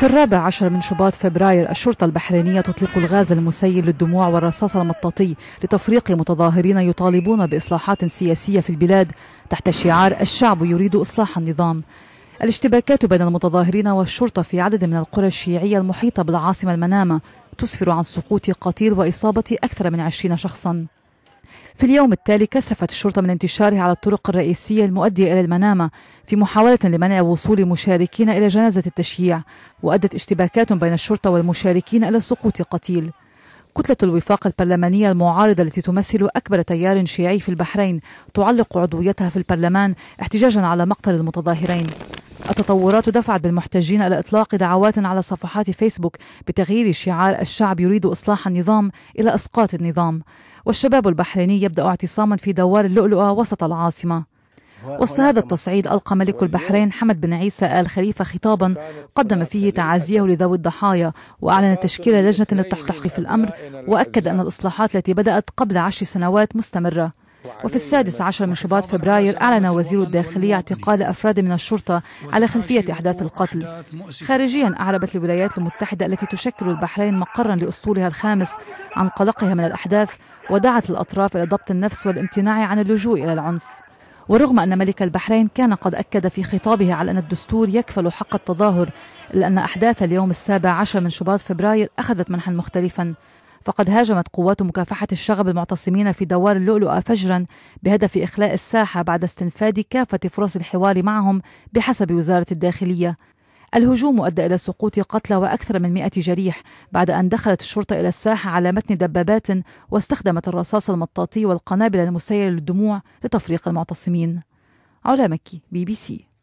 في الرابع عشر من شباط فبراير الشرطة البحرينية تطلق الغاز المسيل للدموع والرصاص المطاطي لتفريق متظاهرين يطالبون بإصلاحات سياسية في البلاد تحت شعار الشعب يريد إصلاح النظام الاشتباكات بين المتظاهرين والشرطة في عدد من القرى الشيعية المحيطة بالعاصمة المنامة تسفر عن سقوط قتيل وإصابة أكثر من عشرين شخصاً في اليوم التالي كثفت الشرطة من انتشاره على الطرق الرئيسية المؤدية إلى المنامة في محاولة لمنع وصول مشاركين إلى جنازة التشييع وأدت اشتباكات بين الشرطة والمشاركين إلى سقوط قتيل كتلة الوفاق البرلمانية المعارضة التي تمثل أكبر تيار شيعي في البحرين تعلق عضويتها في البرلمان احتجاجا على مقتل المتظاهرين التطورات دفعت بالمحتجين إلى إطلاق دعوات على صفحات فيسبوك بتغيير شعار الشعب يريد إصلاح النظام إلى إسقاط النظام والشباب البحريني يبدأ اعتصاما في دوار اللؤلؤة وسط العاصمة وسط هذا التصعيد ألقى ملك البحرين حمد بن عيسى آل خليفة خطابا قدم فيه تعازيه لذوي الضحايا وأعلن تشكيل لجنة للتحقيق في الأمر وأكد أن الإصلاحات التي بدأت قبل عشر سنوات مستمرة وفي السادس عشر من شباط فبراير أعلن وزير الداخلية اعتقال أفراد من الشرطة على خلفية أحداث القتل خارجيا أعربت الولايات المتحدة التي تشكل البحرين مقرا لأسطولها الخامس عن قلقها من الأحداث ودعت الأطراف إلى ضبط النفس والامتناع عن اللجوء إلى العنف ورغم أن ملك البحرين كان قد أكد في خطابه على أن الدستور يكفل حق التظاهر إلا أن أحداث اليوم السابع عشر من شباط فبراير أخذت منحا مختلفا فقد هاجمت قوات مكافحة الشغب المعتصمين في دوار اللؤلؤة فجرا بهدف إخلاء الساحة بعد استنفاد كافة فرص الحوار معهم بحسب وزارة الداخلية الهجوم أدى إلى سقوط قتلى وأكثر من 100 جريح بعد أن دخلت الشرطة إلى الساحة على متن دبابات واستخدمت الرصاص المطاطي والقنابل المسيلة للدموع لتفريق المعتصمين علا مكي بي بي سي